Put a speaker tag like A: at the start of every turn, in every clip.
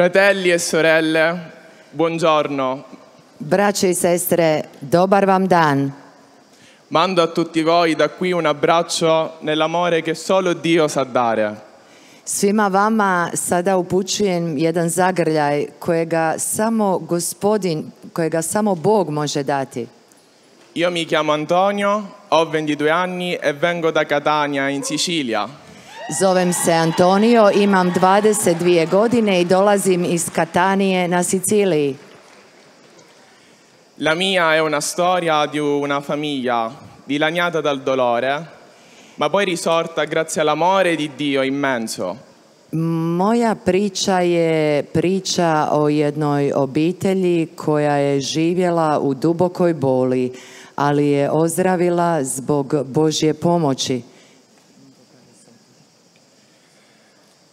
A: Fratelli e sorelle, buongiorno.
B: Braci e sestre, dobar vam dan.
A: Mando a tutti voi da qui un abbraccio nell'amore che solo Dio sa dare.
B: Svima vama sada upućujem jedan zagrljaj kojega samo gospodin, kojega samo Bog može dati.
A: Io mi chiamo Antonio, ho 22 anni e vengo da Catania in Sicilia.
B: Zovem se Antonio, imam 22 godine i dolazim iz Katanije na Siciliji.
A: La mia è una storia di una famiglia dilaniata dal dolore, ma poi risorta grazie all'amore di Dio immenso.
B: Moja priča je priča o jednoj obitelji koja je živjela u dubokoj boli, ali je ozdravila zbog Božje pomoći.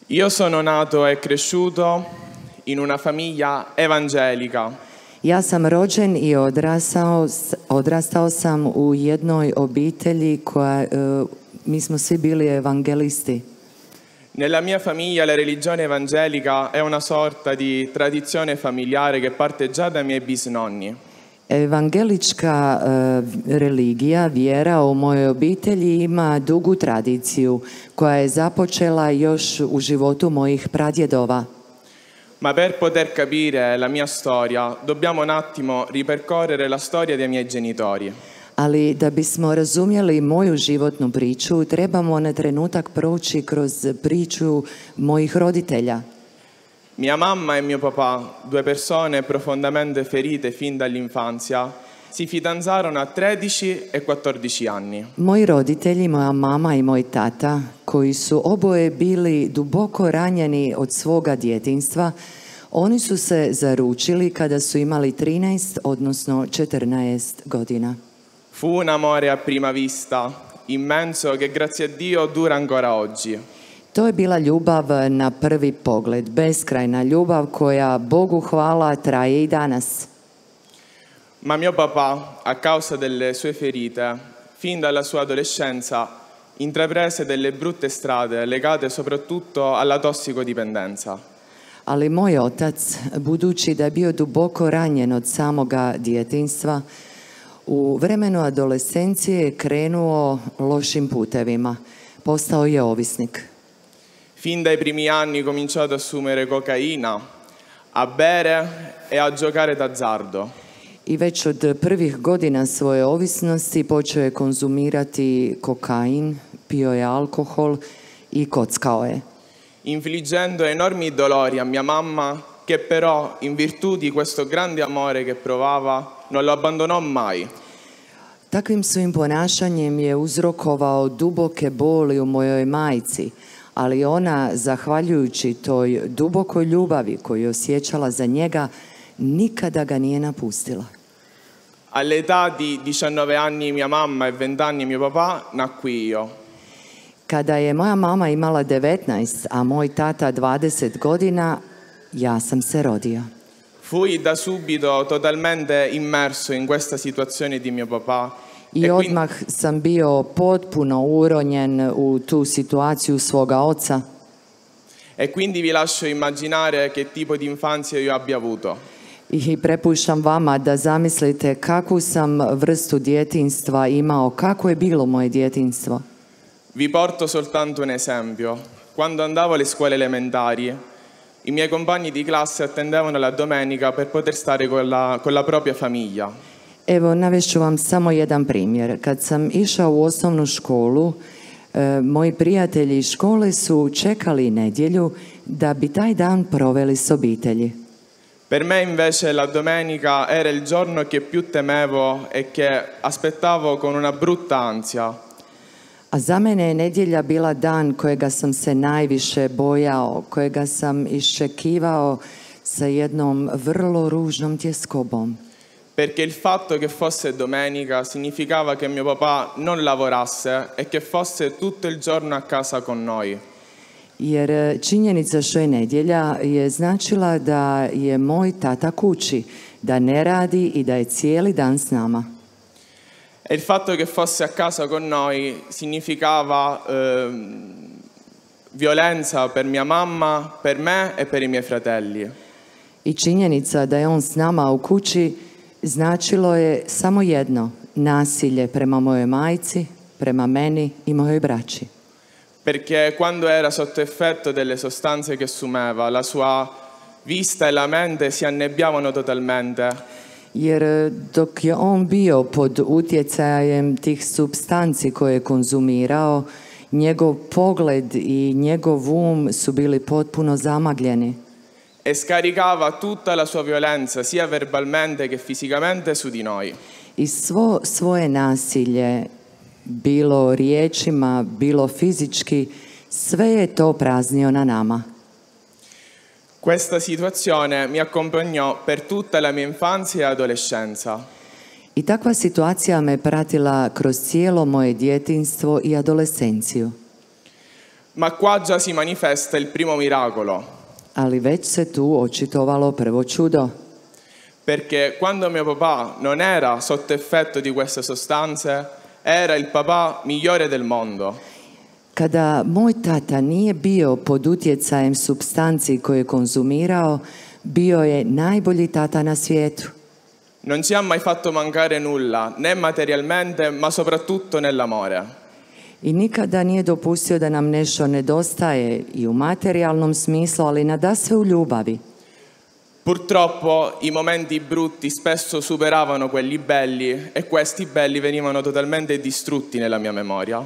A: Io sono nato e cresciuto in una famiglia evangelica.
B: Ja sam rođen i odrasao, odrastao sam u jednoj obitelji koja, uh, mi smo svi bili evangelisti.
A: Nella mia famiglia la religione evangelica è una sorta di tradizione familiare che parte già dai miei bisnonni.
B: Evangelička e, religija, vjera u mojoj obitelji ima dugu tradiciju koja je započela još u životu mojih pradjedova.
A: Ma per poter capire la mia storia, dobbiamo un attimo ripercorrere la storia dei miei genitori.
B: Ali da bismo razumjeli moju životnu priču, trebamo na trenutak proći kroz priču mojih roditelja.
A: Mia mamma e mio papà, due persone profondamente ferite fin dall'infanzia, si fidanzarono a 13 e 14 anni.
B: Moji roditelji, moja mama i moj tata, koji su oboje bili duboko ranjeni od svoga djetinstva, oni su se zaručili kada su imali 13, odnosno 14 godina.
A: Fu un amore a prima vista, immenso che grazie a Dio dura ancora oggi.
B: To je bila ljubav na prvi pogled, beskrajna ljubav koja, Bogu hvala, traje i danas.
A: Ma mio papà, a causa delle sue ferite, fin dalla sua adolescenza, intraprese delle brutte strade legate soprattutto alla tossicodipendenza.
B: Ali moj otac, budući da je bio duboko ranjen od samoga djetinstva, u vremenu adolescencije je krenuo lošim putevima. Postao je ovisnik.
A: Fin dai primi anni cominciò ad assumere cocaina, a bere e a giocare d'azzardo.
B: I već od prvih godina svoje ovisnosti počeo je konzumirati kokain, pio je alkohol i kockao je.
A: Infliggendo enormi dolori a mia mamma, che però, in virtù di questo grande amore che provava, non lo abbandonò mai.
B: Takvim svojim ponašanjem je uzrokovao duboke boli u mojoj majci, ali ona, zahvaljujući toj dubokoj ljubavi koju je osjećala za njega, nikada ga nije napustila.
A: All'età di 19 anni mia mamma e 20 anni mio papà nacqui io.
B: Kada je moja mama imala 19, a moj tata 20 godina, ja sam se rodio.
A: Fui da subito totalmente immerso in questa situazione di mio papà
B: I odmah sam bio potpuno uronjen u tu situaciju svoga oca.
A: E quindi vi lascio immaginare che tipo di infanzia io abbia avuto.
B: I prepuštam vama da zamislite kakvu sam vrstu djetinstva imao, kako je bilo moje djetinstvo.
A: Vi porto soltanto un esempio. Quando andavo alle scuole elementari, i miei compagni di classe attendevano la domenica per poter stare con la, con la propria
B: famiglia. Evo, navešću vam samo jedan primjer. Kad sam išao u osnovnu školu, e, moji prijatelji iz škole su čekali nedjelju da bi taj dan proveli s obitelji.
A: Per me invece la domenica era il giorno che più temevo e che aspettavo con una brutta
B: A za mene je nedjelja bila dan kojega sam se najviše bojao, kojega sam iščekivao sa jednom vrlo ružnom tjeskobom.
A: perché il fatto che fosse domenica significava che mio papà non lavorasse e che fosse tutto il giorno a casa con noi.
B: Jer eh, činjenica što je nedjelja je značila da je moj tata kući, da ne radi i da je cijeli dan s nama.
A: E il fatto che fosse a casa con noi significava eh, violenza per mia mamma, per me e per i miei fratelli.
B: I činjenica da je on s nama u kući značilo je samo jedno, nasilje prema mojoj majci, prema meni i mojoj braći.
A: Perché quando era sotto effetto delle sostanze che assumeva, la sua vista e la mente si annebbiavano totalmente.
B: Jer eh, dok je on bio pod utjecajem tih substanci koje je konzumirao, njegov pogled i njegov um su bili potpuno zamagljeni.
A: e scaricava tutta la sua violenza, sia verbalmente che fisicamente, su di noi.
B: I svo svoje nasilje, bilo riječima, bilo fizički, sve je to praznio na nama.
A: Questa situazione mi accompagnò per tutta la mia infanzia e adolescenza.
B: I takva situacija me pratila kroz cijelo moje djetinstvo i adolescenciju.
A: Ma qua già si manifesta il primo miracolo.
B: Ali već se tu očitovalo prvo čudo.
A: Perché quando mio papà non era sotto effetto di queste sostanze, era il papà migliore del mondo.
B: Kada moj tata nije bio pod utjecajem substanci koje je konzumirao, bio je najbolji tata na svijetu.
A: Non ci ha mai fatto mancare nulla, né materialmente, ma soprattutto nell'amore.
B: i nikada nije dopustio da nam nešto nedostaje i u materijalnom smislu, ali nada sve u ljubavi.
A: Purtroppo i momenti brutti spesso superavano quelli belli e questi belli venivano totalmente distrutti nella mia memoria.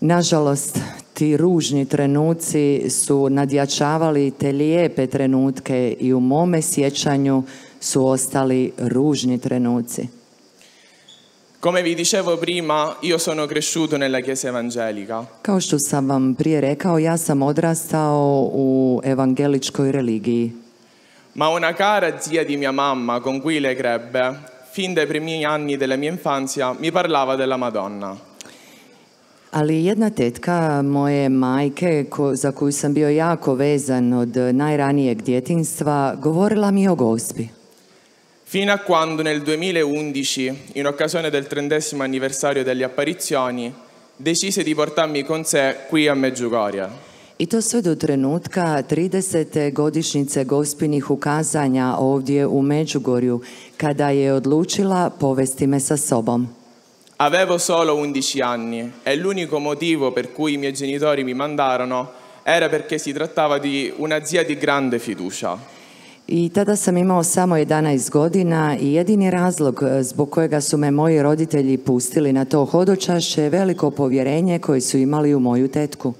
B: Nažalost, ti ružni trenuci su nadjačavali te lijepe trenutke i u mome sjećanju su ostali ružni trenuci.
A: Come vi dicevo prima, io sono cresciuto nella chiesa evangelica.
B: Kao što sam vam prije rekao, ja sam odrastao u evangeličkoj religiji.
A: Ma una cara zia di mia mamma, con cui le crebbe, fin dai primi anni della mia infanzia, mi parlava della Madonna.
B: Ali jedna tetka moje majke, ko, za koju sam bio jako vezan od najranijeg djetinstva, govorila mi o gospi
A: fino a quando nel 2011, in occasione del trentesimo anniversario delle apparizioni, decise di portarmi con sé qui a Medjugorje.
B: I to sve do trenutka 30. godišnjice gospinih ukazanja ovdje u Međugorju, kada je odlučila povesti me sa sobom.
A: Avevo solo 11 anni e l'unico motivo per cui i miei genitori mi mandarono era perché si trattava di una zia di grande fiducia.
B: i tada sam imao samo 11 godina i jedini razlog e, zbog kojega su me moji roditelji pustili na to hodočašće je veliko povjerenje koje su imali u moju tetku.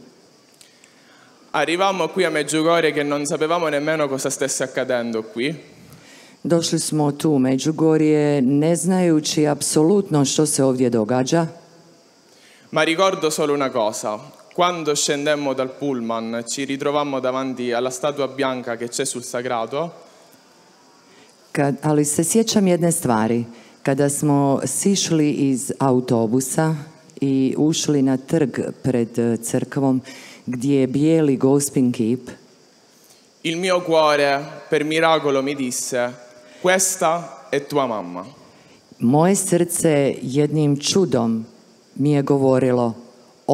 A: qui a Međugorje che non sapevamo nemmeno cosa stesse accadendo qui.
B: Došli smo tu u Međugorje ne znajući apsolutno što se ovdje događa.
A: Ma ricordo solo una cosa, Quando scendemmo dal pullman ci ritrovammo davanti alla statua bianca che c'è sul sagrato.
B: ali se sjećam jedne stvari. Kada smo sišli iz autobusa i ušli na trg pred eh, crkvom gdje je bijeli gospin kip.
A: Il mio cuore per miracolo mi disse questa è tua mamma.
B: Moje srce jednim čudom mi je govorilo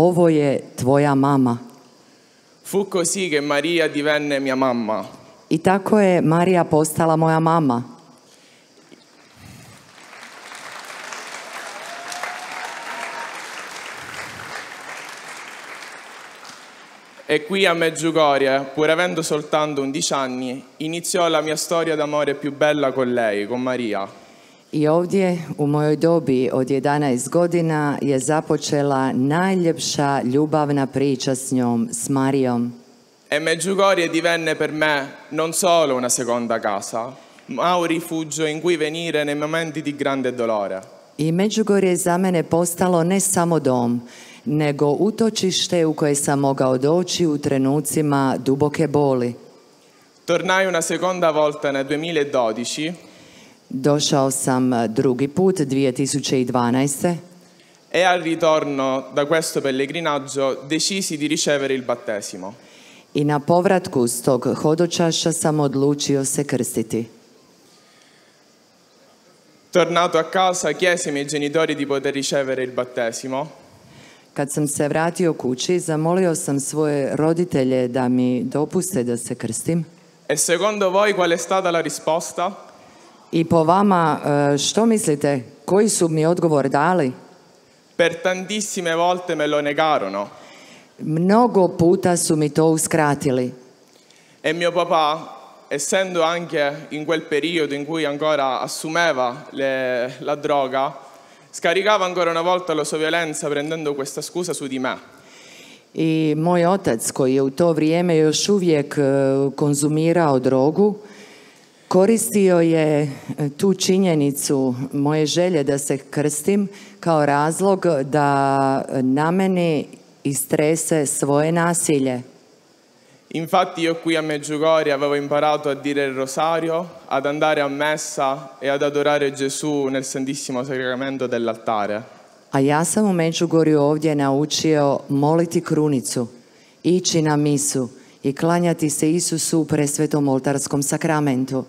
B: ovo je tvoja mama.
A: Fu così che Maria divenne mia mamma.
B: E tako je Marija postala moja mamma.
A: E qui a Meggiugorie, pur avendo soltanto 11 anni, iniziò la mia storia d'amore più bella con lei, con Maria.
B: I ovdje u mojoj dobi od 11 godina je započela najljepša ljubavna priča s njom, s Marijom.
A: E Međugorje divenne per me non solo una seconda casa, ma un rifugio in cui venire nei momenti di grande dolore.
B: I Međugorje je za mene postalo ne samo dom, nego utočište u koje sam mogao doći u trenucima duboke boli.
A: Tornai una seconda volta nel 2012
B: Došao sam eh, drugi put 2012.
A: E al ritorno da questo pellegrinaggio decisi di ricevere il battesimo.
B: I na povratku s tog hodočaša sam odlučio se krstiti.
A: Tornato a casa chiesi ai miei genitori di poter ricevere il battesimo.
B: Kad sam se vratio kući, zamolio sam svoje roditelje da mi dopuste da se krstim.
A: E secondo voi qual è stata la risposta?
B: I po vama, eh, što mislite? Koji su mi odgovor dali?
A: Per tantissime volte me lo negarono.
B: Mnogo puta su mi to uskratili.
A: E mio papà, essendo anche in quel periodo in cui ancora assumeva le, la droga, scaricava ancora una volta la sua violenza prendendo questa scusa su di
B: me. I moj otac koji je u to vrijeme još uvijek eh, konzumirao drogu, Koristio je tu činjenicu moje želje da se krstim kao razlog da na meni istrese svoje nasilje.
A: Infatti io qui a Meggiugorie avevo imparato a dire il rosario, ad andare a messa e ad adorare Gesù nel Santissimo Sacramento dell'altare.
B: A ja sam u Međugorju ovdje naučio moliti krunicu, ići na misu i klanjati se Isusu u presvetom oltarskom sakramentu.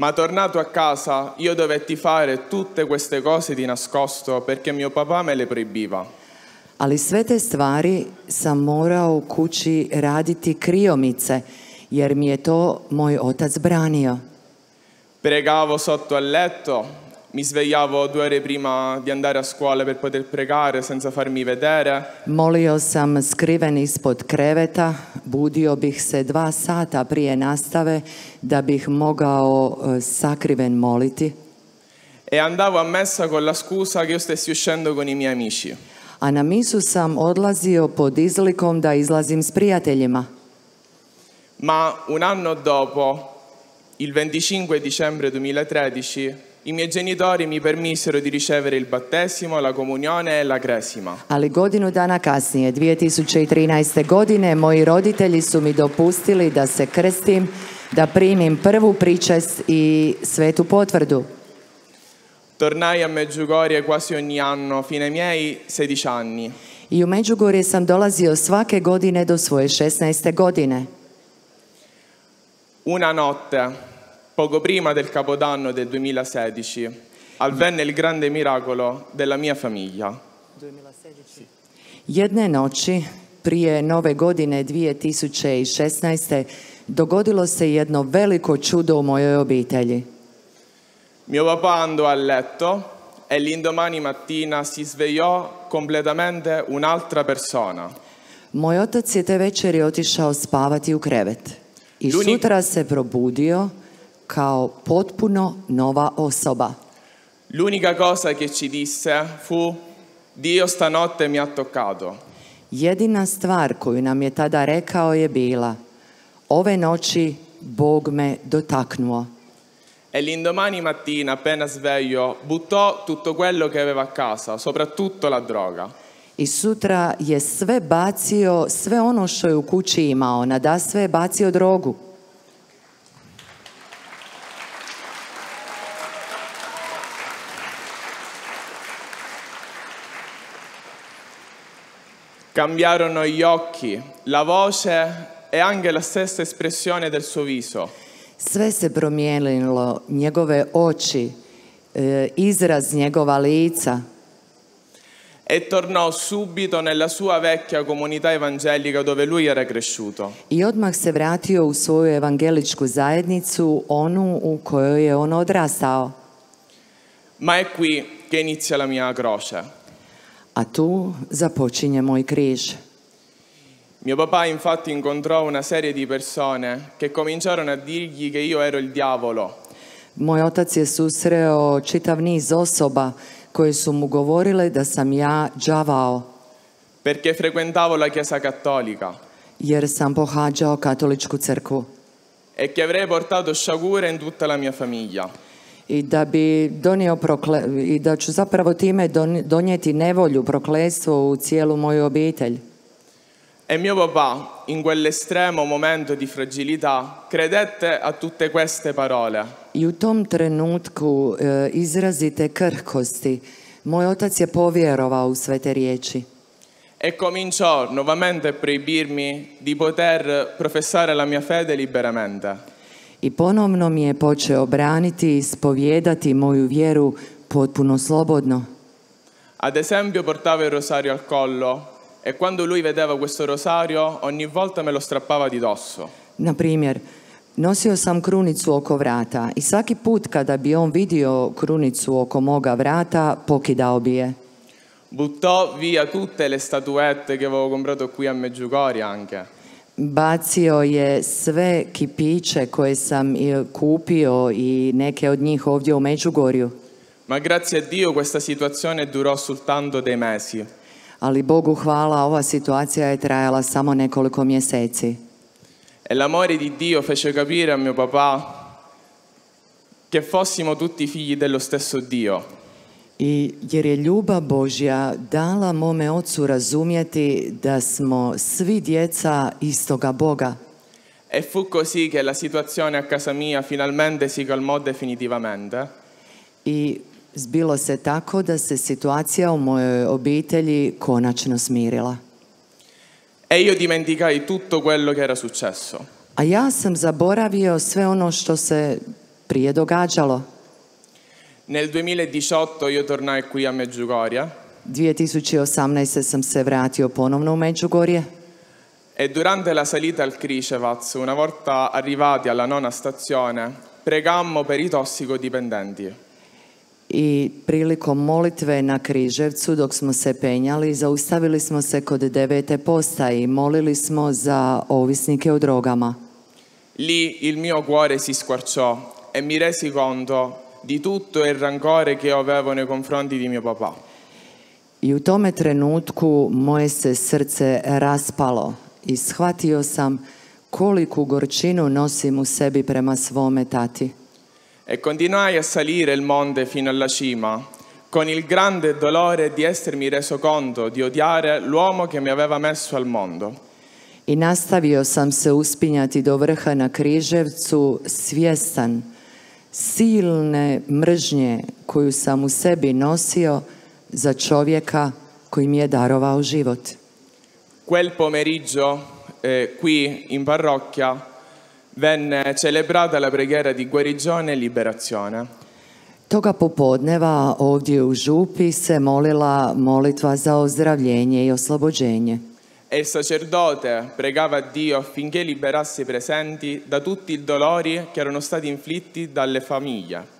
A: Ma tornato a casa io dovetti fare tutte queste cose di nascosto perché mio papà me le proibiva.
B: Ali sve te stvari sam morao u kući raditi kriomice, jer mi je to moj otac branio.
A: Pregavo sotto al letto, mi svegliavo due ore prima di andare a scuola per poter pregare senza farmi vedere.
B: Molio sam skriven ispod kreveta, budio bih se dva sata prije nastave da bih mogao sakriven moliti. E
A: andavo a messa con la scusa che io stessi uscendo con i miei amici.
B: A na misu sam odlazio pod izlikom da izlazim s prijateljima.
A: Ma un anno dopo, il 25 dicembre 2013, i miei genitori mi permisero di ricevere il battesimo, la comunione e la kresima.
B: Ali godinu dana kasnije, 2013. godine, moji roditelji su mi dopustili da se krstim, da primim prvu pričest i svetu potvrdu.
A: Tornai a Meggiugorie quasi ogni anno, fino ai miei 16 anni.
B: I u Međugorje sam dolazio svake godine do svoje 16. godine.
A: Una notte, poco prima del Capodanno del 2016 avvenne il grande miracolo della mia famiglia.
B: 2016. Jedne noći prije nove godine 2016. dogodilo se jedno veliko čudo u mojoj obitelji.
A: Mio papà andò a letto e l'indomani mattina si svegliò completamente un'altra
B: persona. Moj otac je te večeri otišao spavati u krevet
A: i sutra
B: se probudio kao potpuno nova osoba.
A: L'unica cosa che ci disse fu Dio stanotte mi ha toccato.
B: Jedina stvar koju nam je tada rekao je bila Ove noći Bog me dotaknuo.
A: E l'indomani mattina, appena sveglio, buttò tutto quello che aveva a casa, soprattutto la droga.
B: I sutra je sve bacio, sve ono što je u kući imao, nada sve je bacio drogu.
A: Cambiarono gli occhi, la voce e anche la stessa espressione del suo viso.
B: Sve se promijenilo, njegove oči, izraz njegova lica.
A: E tornò subito nella sua vecchia comunità evangelica dove lui era cresciuto.
B: I odmah se vratio u svoju evangeličku zajednicu, onu u kojoj je on odrastao.
A: Ma è qui che inizia la mia croce
B: a tu započinje moj križ.
A: Mio papà infatti incontrò una serie di persone che cominciarono a dirgli che io ero il diavolo.
B: Moj otac je susreo čitav niz osoba koje su mu govorile da sam ja đavao.
A: Perché frequentavo la chiesa cattolica.
B: Jer sam pohađao katoličku crkvu.
A: E che avrei portato sciagure in tutta la mia famiglia
B: i da bi donio prokle, i da ću zapravo time donijeti nevolju, prokletstvo u cijelu moju obitelj.
A: E mio papà, in quell'estremo momento di fragilità, credette a tutte queste parole.
B: I u tom trenutku e, eh, izrazite krhkosti, moj otac je povjerovao u sve te riječi.
A: E cominciò nuovamente a proibirmi di poter professare la mia fede liberamente
B: i ponovno mi je počeo braniti i spovijedati moju vjeru potpuno slobodno.
A: Ad esempio portava il rosario al collo e quando lui vedeva questo rosario ogni volta me lo strappava di dosso.
B: Na primjer, nosio sam krunicu oko vrata i svaki put kada bi on vidio krunicu oko moga vrata pokidao bi je.
A: Buttò via tutte le statuette che avevo comprato qui a Meggiugorie anche
B: bacio je sve kipiće koje sam kupio i neke od njih ovdje u Međugorju.
A: Ma grazie a Dio questa situazione durò soltanto dei mesi.
B: Ali Bogu hvala, ova situacija je trajala samo nekoliko mjeseci.
A: E l'amore di Dio fece capire a mio papà che fossimo tutti figli dello stesso Dio.
B: i jer je ljubav Božja dala mome ocu razumjeti da smo svi djeca istoga Boga.
A: E fu così che la situazione a casa mia finalmente si calmò definitivamente.
B: I zbilo se tako da se situacija u mojoj obitelji konačno smirila.
A: E io dimenticai tutto quello che era successo.
B: A ja sam zaboravio sve ono što se prije događalo.
A: Nel 2018 io tornai qui a Medjugorje.
B: 2018. sam se vratio ponovno u Medjugorje.
A: E durante la salita al Kricevac, una volta arrivati alla nona stazione, pregammo per i tossicodipendenti.
B: I prilikom molitve na Križevcu dok smo se penjali, zaustavili smo se kod devete postaje i molili smo za ovisnike o drogama.
A: Lì il mio cuore si squarciò e mi resi conto di tutto il rancore che avevo nei confronti di mio papà.
B: I u tome trenutku moje se srce raspalo i shvatio sam koliku gorčinu nosim u sebi prema svome tati.
A: E continuai a salire il monte fino alla cima, con il grande dolore di essermi reso conto di odiare l'uomo che mi aveva messo al mondo.
B: I nastavio sam se uspinjati do vrha na Križevcu svjestan silne mržnje koju sam u sebi nosio za čovjeka koji mi je darovao život.
A: Quel pomeriggio eh, qui in parrocchia venne celebrata la preghiera di guarigione e liberazione.
B: Toga popodneva ovdje u župi se molila molitva za ozdravljenje i oslobođenje.
A: E il sacerdote pregava a Dio affinché liberasse i presenti da tutti i dolori che erano stati inflitti dalle famiglie.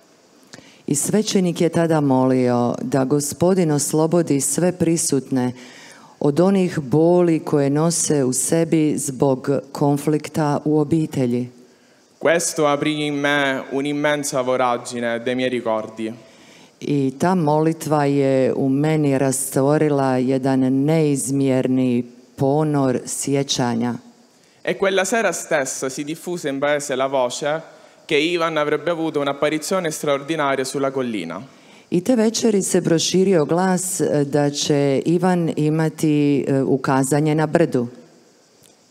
B: I svećenik je tada molio da gospodin oslobodi sve prisutne od onih boli koje nose u sebi zbog konflikta u obitelji.
A: Questo aprì in me un'immensa voragine dei miei ricordi.
B: I ta molitva je u meni rastvorila jedan neizmjerni ponor sjećanja.
A: E quella sera stessa si diffuse in paese la voce che Ivan avrebbe avuto un'apparizione straordinaria sulla collina.
B: I te večeri se proširio glas eh, da će Ivan imati eh, ukazanje na brdu.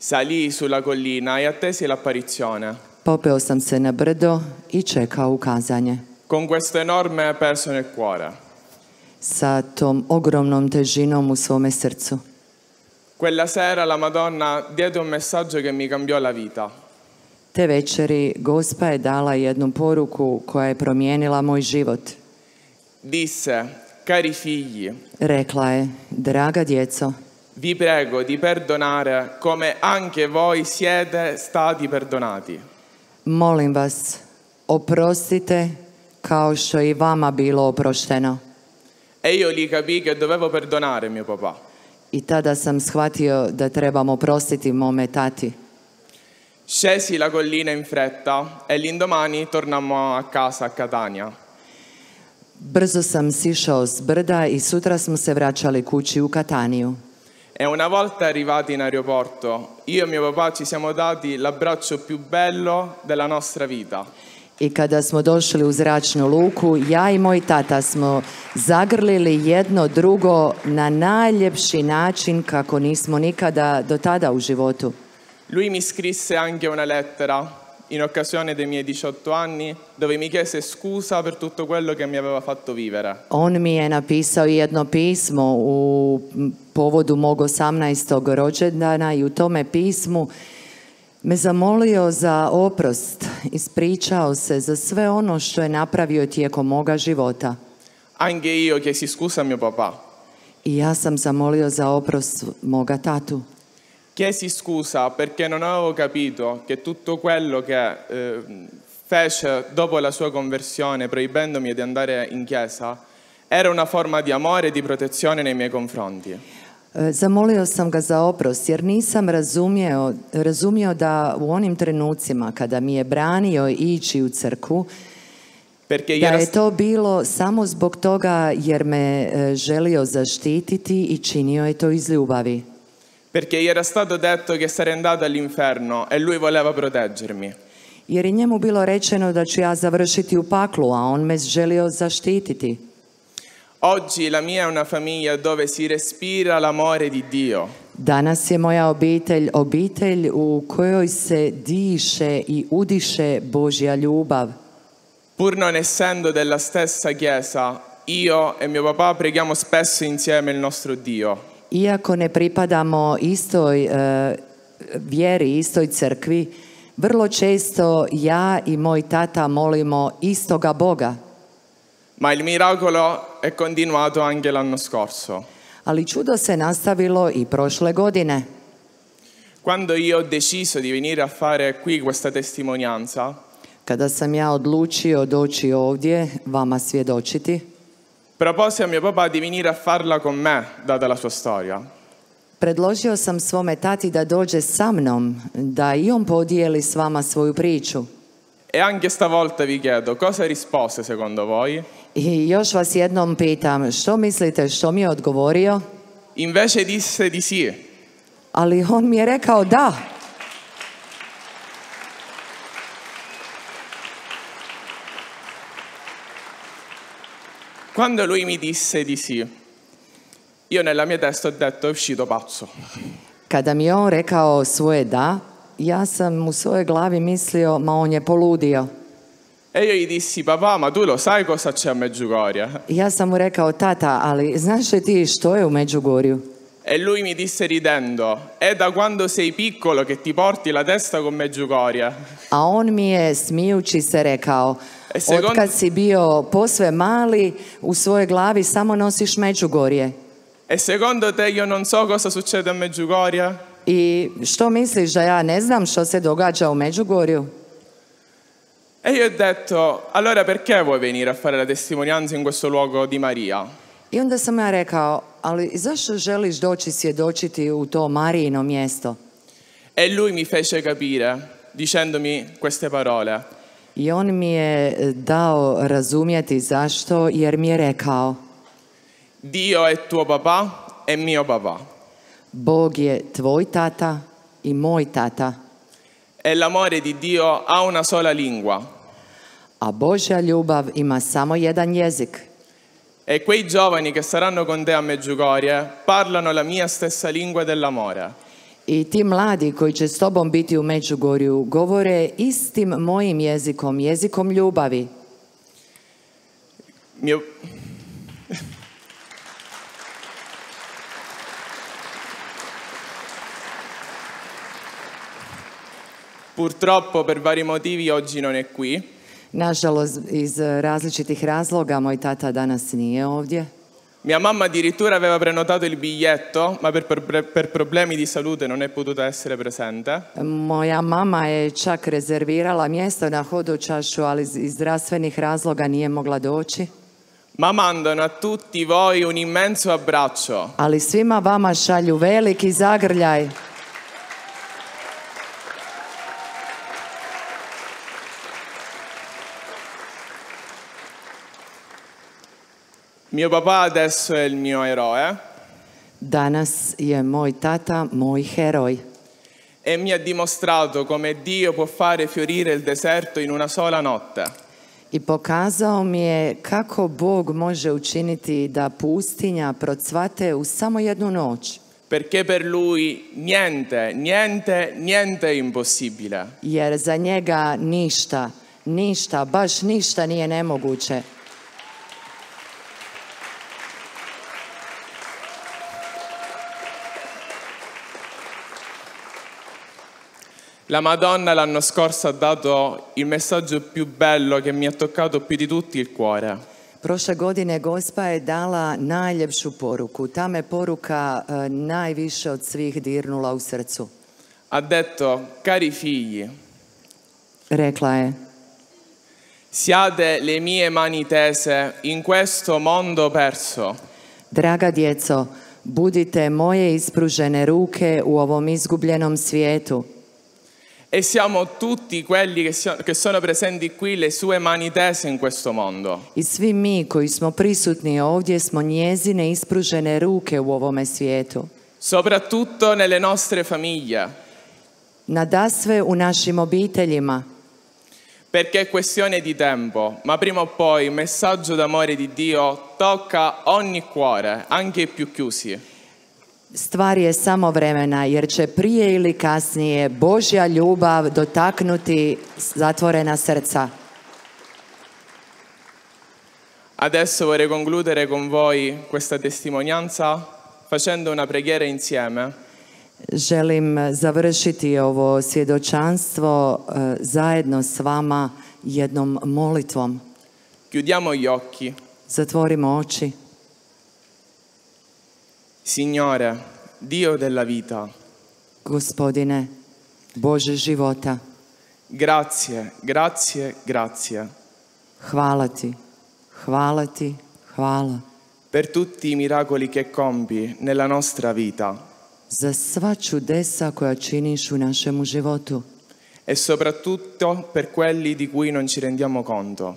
A: Salì sulla collina e attesi l'apparizione.
B: Popeo sam se na brdo i čekao ukazanje.
A: Con questo enorme peso nel
B: cuore. Sa tom ogromnom težinom u svome srcu.
A: Quella sera la Madonna diede un messaggio che mi cambiò la vita.
B: Te večeri Gospa je dala jednu poruku koja je promijenila moj život.
A: Disse, cari figli.
B: Rekla je, draga djeco.
A: Vi prego di perdonare come anche voi siete stati perdonati.
B: Molim vas, oprostite kao što i vama bilo oprošteno.
A: E io li capì che dovevo perdonare mio papà.
B: I tada sam shvatio da trebamo prostiti mome tati.
A: Scesi la collina in fretta e l'indomani tornammo a casa a Catania.
B: Brzo sam sišao s brda i sutra smo se vraćali kući u Cataniju.
A: E una volta arrivati in aeroporto, io e mio papà ci siamo dati l'abbraccio più bello della nostra vita.
B: i kada smo došli u zračnu luku, ja i moj tata smo zagrlili jedno drugo na najljepši način kako nismo nikada do tada u životu.
A: Lui mi scrisse anche una lettera in occasione dei miei 18 anni dove mi chiese scusa per tutto quello che mi aveva fatto vivere.
B: On mi je napisao jedno pismo u povodu mog 18. rođendana i u tome pismu me zamolio za oprost, ispričao se za sve ono što je napravio tijekom moga života.
A: Anche io chiesi scusa a mio papà.
B: I ja sam zamolio za oprost moga tatu.
A: Chiesi scusa perché non avevo capito che tutto quello che eh, fece dopo la sua conversione, proibendomi di andare in chiesa, era una forma di amore e di protezione nei miei confronti.
B: Zamolio sam ga za oprost jer nisam razumio, razumio da u onim trenucima kada mi je branio ići u crku
A: da je
B: to bilo samo zbog toga jer me e, želio zaštititi i činio je to iz ljubavi.
A: Perché era stato detto che sarei andato all'inferno e lui voleva proteggermi.
B: Jer je njemu bilo rečeno da ću ja završiti u paklu, a on me želio zaštititi.
A: Oggi la mia è una famiglia dove si respira l'amore di Dio.
B: Danas je moja obitelj obitelj u kojoj se diše i udiše Božja ljubav.
A: Pur non essendo della stessa chiesa, io e mio papà preghiamo spesso insieme il nostro Dio.
B: Iako ne pripadamo istoj eh, vjeri, istoj crkvi, vrlo često ja i moj tata molimo istoga Boga.
A: Ma il miracolo è continuato anche l'anno scorso.
B: Ali čudo se nastavilo i prošle godine.
A: Quando io ho deciso di venire a fare qui questa testimonianza,
B: kada sam ja odlučio doći ovdje vama svjedočiti,
A: propose a mio papà di venire a farla con me, data la sua storia.
B: Predložio sam svome tati da dođe sa mnom, da i on podijeli s vama svoju priču.
A: E anche stavolta vi chiedo, cosa rispose secondo voi?
B: I još vas jednom pitam, što mislite, što mi je odgovorio?
A: Invece disse di sì.
B: Ali on mi je rekao da.
A: Quando lui mi disse di sì, io nella mia testa ho detto è uscito pazzo.
B: Kada mi je on rekao svoje da, ja sam u svojoj glavi mislio, ma on je poludio.
A: E io gli dissi, papà, ma tu lo sai cosa c'è a
B: Ja sam mu rekao, tata, ali znaš li ti što je u Međugorju?
A: E lui mi disse ridendo, è da quando sei piccolo che ti porti la testa con Međugorja.
B: A on mi je smijući se rekao, e, odkad si bio posve mali, u svojoj glavi samo nosiš Međugorje.
A: E secondo te io non so cosa succede a
B: Međugorja? I što misliš da ja ne znam što se događa u Međugorju?
A: E io ho detto, allora perché vuoi venire a fare la testimonianza in questo luogo di Maria?
B: I onda sam ja rekao, ali zašto želiš doći svjedočiti u to Marijino mjesto?
A: E lui mi fece capire, dicendomi queste parole.
B: I on mi je eh, dao razumjeti zašto, jer mi je rekao.
A: Dio è tuo papà e mio papà.
B: Bog je tvoj tata i moj tata.
A: E l'amore di Dio ha una sola lingua.
B: A Božja ljubav ima samo jedan jezik.
A: E quei giovani che saranno con te a Meggiugorie parlano la mia stessa lingua dell'amore.
B: I ti mladi koji će s tobom biti u Međugorju govore istim mojim jezikom, jezikom ljubavi.
A: Mio... Purtroppo per vari motivi oggi non è qui.
B: Nažalost, iz eh, različitih razloga moj tata danas nije ovdje.
A: Mia mamma addirittura aveva prenotato il biglietto, ma per, per, per problemi di salute non è potuta essere presente.
B: Moja mamma je čak rezervirala mjesto na hodočašću, ali iz zdravstvenih razloga nije mogla doći.
A: Ma mandano a tutti voi un immenso abbraccio.
B: Ali svima vama šalju veliki zagrljaj.
A: Mio papà adesso è il mio eroe.
B: Danas je moj tata moj heroj.
A: E mi ha dimostrato come Dio può fare fiorire il deserto in una sola notte.
B: I pokazao mi je kako Bog može učiniti da pustinja procvate u samo jednu noć.
A: Perché per lui niente, niente, niente è impossibile.
B: Jer za njega ništa, ništa, baš ništa nije nemoguće.
A: La Madonna l'anno scorso ha dato il messaggio più bello che mi ha toccato più di tutti il cuore.
B: Prošle godine Gospa je dala najljepšu poruku. Ta me poruka eh, najviše od svih dirnula u srcu.
A: Ha detto, cari figli,
B: Rekla je,
A: siate le mie mani tese in questo mondo perso.
B: draga djeco, budite moje ispružene ruke u ovom izgubljenom svijetu
A: e siamo tutti quelli che, si, che, sono presenti qui le sue mani tese in questo mondo.
B: I svi mi koji smo prisutni ovdje smo njezine ispružene ruke u ovome svijetu.
A: Soprattutto nelle nostre famiglie.
B: Nadasve u našim obiteljima.
A: Perché è questione di tempo, ma prima o poi il messaggio d'amore di Dio tocca ogni cuore, anche i più chiusi.
B: Stvar je samo vremena jer će prije ili kasnije Božja ljubav dotaknuti zatvorena srca.
A: Adesso vorrei concludere con voi questa testimonianza facendo una preghiera insieme.
B: Želim završiti ovo svjedočanstvo eh, zajedno s vama jednom molitvom.
A: Chiudiamo gli occhi.
B: Zatvorimo oči.
A: Signore, Dio della vita.
B: Gospodine, Bože života.
A: Grazie, grazie, grazie.
B: Hvala ti, hvala ti, hvala.
A: Per tutti i miracoli che compi nella nostra vita.
B: Za sva čudesa koja činiš u našemu životu.
A: E soprattutto per quelli di cui non ci rendiamo conto.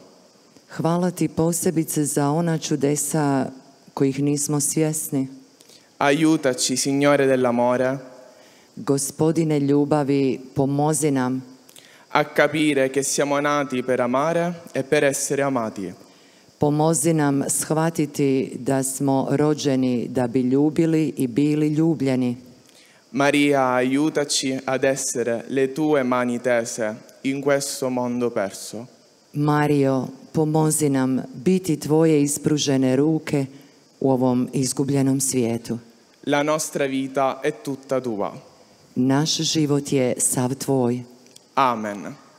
B: Hvala ti posebice za ona čudesa kojih nismo svjesni.
A: Aiutaci, Signore dell'amore.
B: Gospodine ljubavi, pomozi nam.
A: A capire che siamo nati per amare e per essere amati.
B: Pomozi nam shvatiti da smo rođeni da bi ljubili i bili ljubljeni.
A: Maria, aiutaci ad essere le tue mani tese in questo mondo perso.
B: Mario, pomozi nam biti tvoje ispružene ruke u ovom izgubljenom svijetu.
A: La nostra vita è tutta
B: tua. Naš život je sav tvoj.
A: Amen.